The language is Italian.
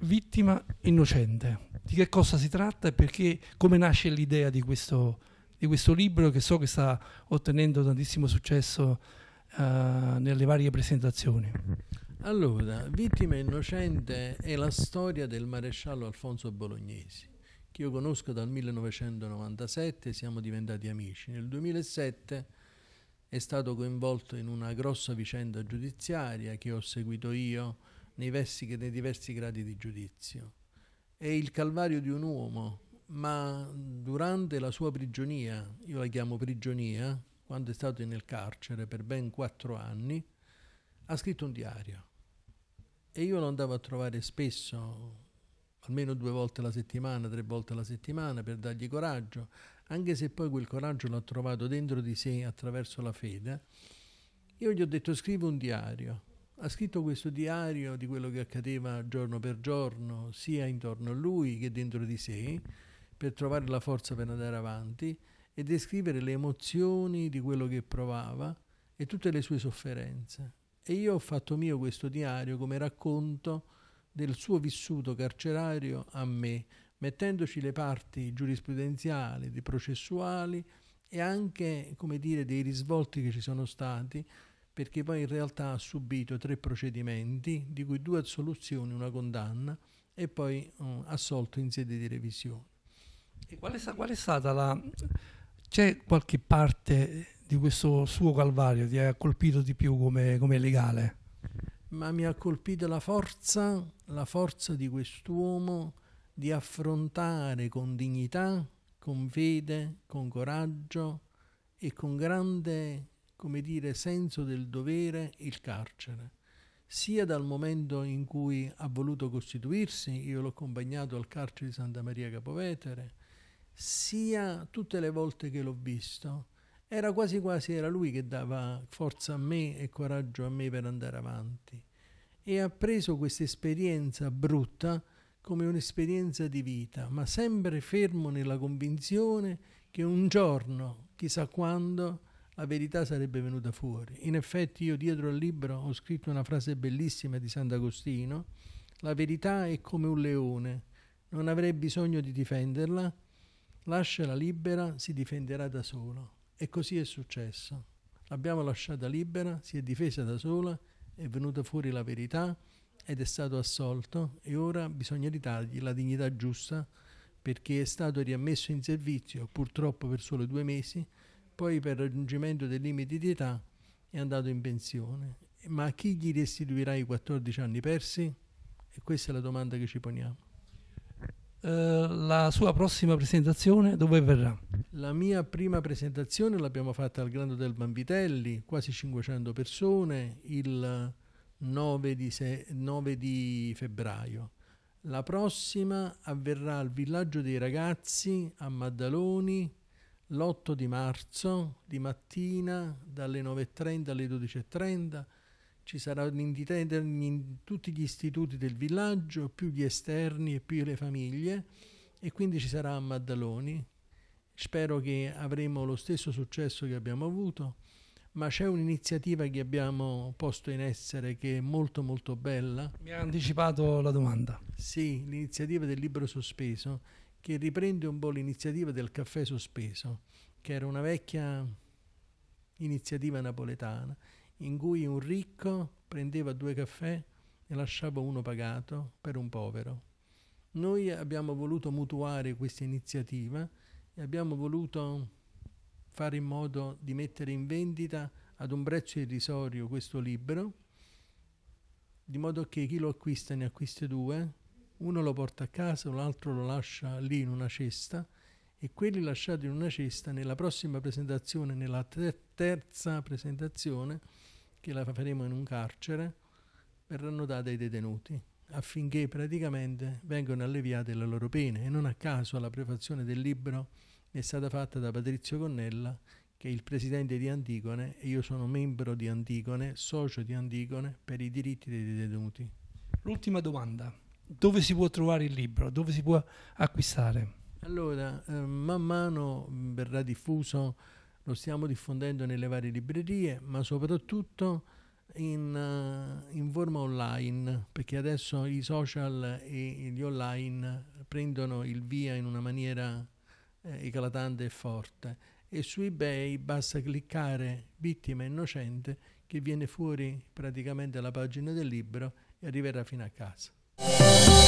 vittima innocente. Di che cosa si tratta e perché, come nasce l'idea di questo, di questo libro che so che sta ottenendo tantissimo successo uh, nelle varie presentazioni? Mm-hmm. Allora, Vittima innocente è la storia del maresciallo Alfonso Bolognesi, che io conosco dal 1997, siamo diventati amici. Nel 2007 è stato coinvolto in una grossa vicenda giudiziaria che ho seguito io, nei, versi, nei diversi gradi di giudizio. È il calvario di un uomo, ma durante la sua prigionia, io la chiamo prigionia, quando è stato nel carcere per ben quattro anni, ha scritto un diario. E io lo andavo a trovare spesso, almeno due volte alla settimana, tre volte alla settimana, per dargli coraggio, anche se poi quel coraggio l'ha trovato dentro di sé attraverso la fede. Io gli ho detto scrivi un diario, ha scritto questo diario di quello che accadeva giorno per giorno, sia intorno a lui che dentro di sé, per trovare la forza per andare avanti e descrivere le emozioni di quello che provava e tutte le sue sofferenze. E io ho fatto mio questo diario come racconto del suo vissuto carcerario a me, mettendoci le parti giurisprudenziali, processuali e anche, come dire, dei risvolti che ci sono stati perché poi in realtà ha subito tre procedimenti, di cui due assoluzioni, una condanna e poi um, assolto in sede di revisione. E qual è, qual è stata la... C'è qualche parte di questo suo calvario che ti ha colpito di più come, come legale? Ma mi ha colpito la forza, la forza di quest'uomo di affrontare con dignità, con fede, con coraggio e con grande come dire, senso del dovere il carcere, sia dal momento in cui ha voluto costituirsi, io l'ho accompagnato al carcere di Santa Maria Capovetere, sia tutte le volte che l'ho visto, era quasi quasi era lui che dava forza a me e coraggio a me per andare avanti. E ha preso questa esperienza brutta come un'esperienza di vita, ma sempre fermo nella convinzione che un giorno, chissà quando, la verità sarebbe venuta fuori. In effetti io dietro al libro ho scritto una frase bellissima di Sant'Agostino, la verità è come un leone, non avrei bisogno di difenderla, lasciala libera, si difenderà da solo. E così è successo. L'abbiamo lasciata libera, si è difesa da sola, è venuta fuori la verità ed è stato assolto e ora bisogna ridargli la dignità giusta perché è stato riammesso in servizio, purtroppo per solo due mesi, poi per raggiungimento dei limiti di età è andato in pensione. Ma a chi gli restituirà i 14 anni persi? E questa è la domanda che ci poniamo. Uh, la sua prossima presentazione dove verrà? La mia prima presentazione l'abbiamo fatta al Grande del Banvitelli, quasi 500 persone, il 9 di, se- 9 di febbraio. La prossima avverrà al Villaggio dei Ragazzi a Maddaloni l'8 di marzo di mattina dalle 9.30 alle 12.30 ci saranno in tutti gli istituti del villaggio, più gli esterni e più le famiglie e quindi ci sarà a Maddaloni. Spero che avremo lo stesso successo che abbiamo avuto, ma c'è un'iniziativa che abbiamo posto in essere che è molto molto bella. Mi ha anticipato la domanda. Sì, l'iniziativa del libro sospeso che riprende un po' l'iniziativa del caffè sospeso, che era una vecchia iniziativa napoletana, in cui un ricco prendeva due caffè e lasciava uno pagato per un povero. Noi abbiamo voluto mutuare questa iniziativa e abbiamo voluto fare in modo di mettere in vendita ad un prezzo irrisorio questo libro, di modo che chi lo acquista ne acquisti due uno lo porta a casa, un altro lo lascia lì in una cesta e quelli lasciati in una cesta nella prossima presentazione, nella terza presentazione, che la faremo in un carcere, verranno date ai detenuti affinché praticamente vengano alleviate le loro pene e non a caso la prefazione del libro è stata fatta da Patrizio Connella che è il presidente di Antigone e io sono membro di Antigone, socio di Antigone per i diritti dei detenuti. L'ultima domanda dove si può trovare il libro, dove si può acquistare? Allora, eh, man mano mm, verrà diffuso, lo stiamo diffondendo nelle varie librerie, ma soprattutto in, uh, in forma online, perché adesso i social e gli online prendono il via in una maniera eh, eclatante e forte. E su eBay basta cliccare vittima innocente che viene fuori praticamente la pagina del libro e arriverà fino a casa. Thank you.